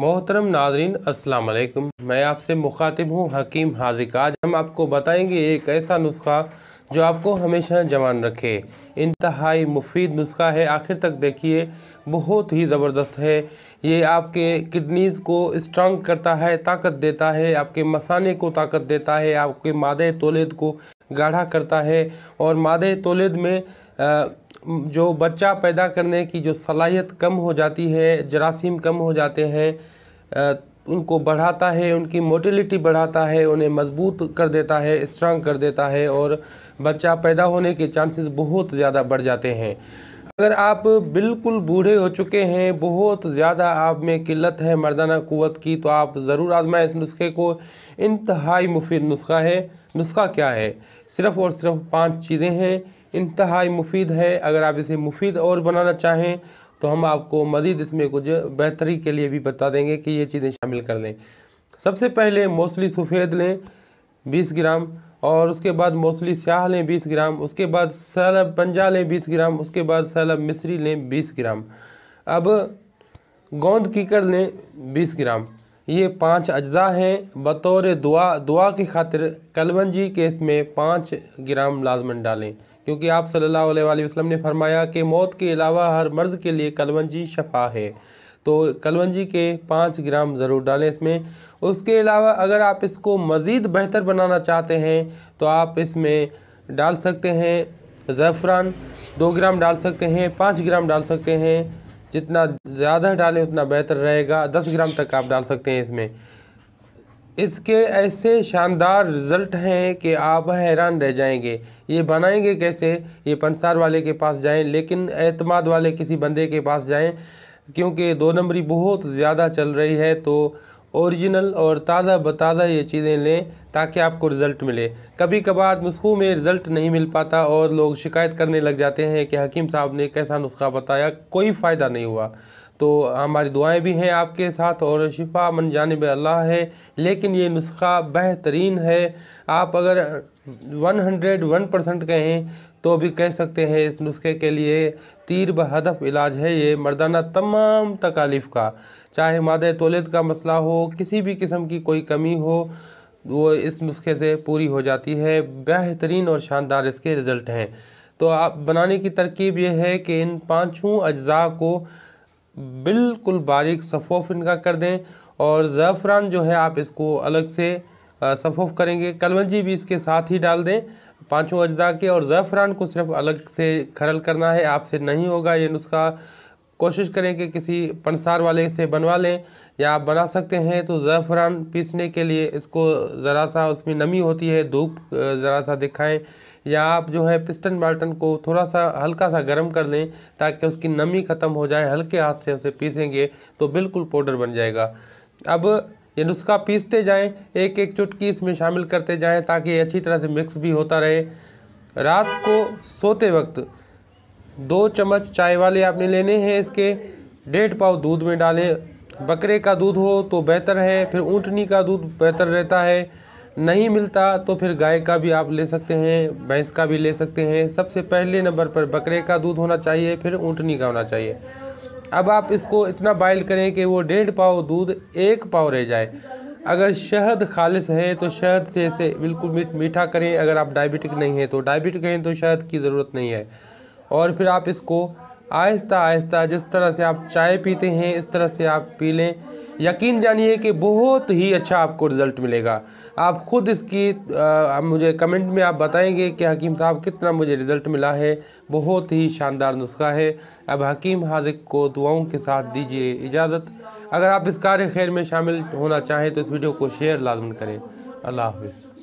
मोहतरम नाजरीन अस्सलाम वालेकुम मैं आपसे मुखातिब हूँ हकीम हाजिक आज हम आपको बताएंगे एक ऐसा नुस्खा जो आपको हमेशा जवान रखे इंतहाई मुफीद नुस्खा है आखिर तक देखिए बहुत ही ज़बरदस्त है ये आपके किडनीज़ को स्ट्रांग करता है ताकत देता है आपके मसाने को ताकत देता है आपके मादे तोलेद को गाढ़ा करता है और मादे तोलेद में आ, जो बच्चा पैदा करने की जो सलाहियत कम हो जाती है जरासीम कम हो जाते हैं उनको बढ़ाता है उनकी मोटिलिटी बढ़ाता है उन्हें मजबूत कर देता है स्ट्रांग कर देता है और बच्चा पैदा होने के चांसेस बहुत ज़्यादा बढ़ जाते हैं अगर आप बिल्कुल बूढ़े हो चुके हैं बहुत ज़्यादा आप में किल्लत है मर्दाना क़वत की तो आप ज़रूर आजमाएं इस नुस्खे को इंतहाई मुफीद नुस्खा है नुस्खा क्या है सिर्फ़ और सिर्फ पांच चीज़ें हैं इंतहाई मुफीद है अगर आप इसे मुफीद और बनाना चाहें तो हम आपको मज़ीद इसमें कुछ बेहतरी के लिए भी बता देंगे कि ये चीज़ें शामिल कर लें सबसे पहले मोसली सफ़ेद लें बीस ग्राम और उसके बाद मोसली स्याह लें बीस ग्राम उसके बाद सैलब पंजा लें बीस ग्राम उसके बाद सैलब मिश्री लें बीस ग्राम अब गोंद कीकर लें बीस ग्राम ये पांच अज्जा हैं बतौर दुआ दुआ की खातिर कलवंजी के इसमें पाँच ग्राम लाजमन डालें क्योंकि आप सल्लल्लाहु अलैहि वसल्लम ने फरमाया कि मौत के अलावा हर मर्ज़ के लिए कलवंजी शफा है तो कलवंजी के पाँच ग्राम ज़रूर डालें इसमें उसके अलावा अगर आप इसको मज़ीद बेहतर बनाना चाहते हैं तो आप इसमें डाल सकते हैं ज़ैफ़रान दो ग्राम डाल सकते हैं पाँच ग्राम डाल सकते हैं जितना ज़्यादा डालें उतना बेहतर रहेगा दस ग्राम तक आप डाल सकते हैं इसमें इसके ऐसे शानदार रिज़ल्ट हैं कि आप हैरान रह जाएंगे ये बनाएंगे कैसे ये पंसार वाले के पास जाएं लेकिन एतमाद वाले किसी बंदे के पास जाएं क्योंकि दो नंबरी बहुत ज़्यादा चल रही है तो ओरिजिनल और ताज़ा बताज़ा ये चीज़ें लें ताकि आपको रिज़ल्ट मिले कभी कभार नुस्खों में रिज़ल्ट नहीं मिल पाता और लोग शिकायत करने लग जाते हैं कि हकीम साहब ने कैसा नुस्खा बताया कोई फ़ायदा नहीं हुआ तो हमारी दुआएं भी हैं आपके साथ और शिफा मन जानब अल्लाह है लेकिन ये नुस्खा बेहतरीन है आप अगर 101 परसेंट कहें तो भी कह सकते हैं इस नुस्खे के लिए तीर बदफ़ इलाज है ये मर्दाना तमाम तकालीफ़ का चाहे माद तोलेद का मसला हो किसी भी किस्म की कोई कमी हो वो इस नुस्खे से पूरी हो जाती है बेहतरीन और शानदार इसके रिज़ल्ट हैं तो आप बनाने की तरकीब यह है कि इन पाँचों अज्जा को बिल्कुल बारीक सफ़ोफ इनका कर दें और ज़ैफ़रान जो है आप इसको अलग से सफ़ोफ करेंगे कलवंजी भी इसके साथ ही डाल दें पाँचों अजदा के और ज़ैफ़रान को सिर्फ अलग से खरल करना है आपसे नहीं होगा ये नुस्खा कोशिश करें कि किसी पंसार वाले से बनवा लें या आप बना सकते हैं तो ज़ैफ़रान पीसने के लिए इसको ज़रा सा उसमें नमी होती है धूप ज़रा सा दिखाएं या आप जो है पिस्टन बाल्टन को थोड़ा सा हल्का सा गर्म कर लें ताकि उसकी नमी ख़त्म हो जाए हल्के हाथ से उसे पीसेंगे तो बिल्कुल पाउडर बन जाएगा अब ये नुस्खा पीसते जाएं एक एक चुटकी इसमें शामिल करते जाएं ताकि अच्छी तरह से मिक्स भी होता रहे रात को सोते वक्त दो चम्मच चाय वाले आपने लेने हैं इसके डेढ़ पाव दूध में डालें बकरे का दूध हो तो बेहतर है फिर ऊँटनी का दूध बेहतर रहता है नहीं मिलता तो फिर गाय का भी आप ले सकते हैं भैंस का भी ले सकते हैं सबसे पहले नंबर पर बकरे का दूध होना चाहिए फिर ऊँटनी का होना चाहिए अब आप इसको इतना बॉयल करें कि वो डेढ़ पाव दूध एक पाव रह जाए अगर शहद खालिश है तो शहद से इसे बिल्कुल मीठा करें अगर आप डायबिटिक नहीं हैं तो डायबिटिक हैं तो शहद की ज़रूरत नहीं है और फिर आप इसको आहिस्ता आहिस्ता जिस तरह से आप चाय पीते हैं इस तरह से आप पी लें यकीन जानिए कि बहुत ही अच्छा आपको रिज़ल्ट मिलेगा आप ख़ुद इसकी आ, मुझे कमेंट में आप बताएंगे कि हकीम साहब कितना मुझे रिज़ल्ट मिला है बहुत ही शानदार नुस्खा है अब हकीम हाजिक को दुआओं के साथ दीजिए इजाज़त अगर आप इस कार्य खैर में शामिल होना चाहें तो इस वीडियो को शेयर लाजमन करें अल्लाह हाफिज़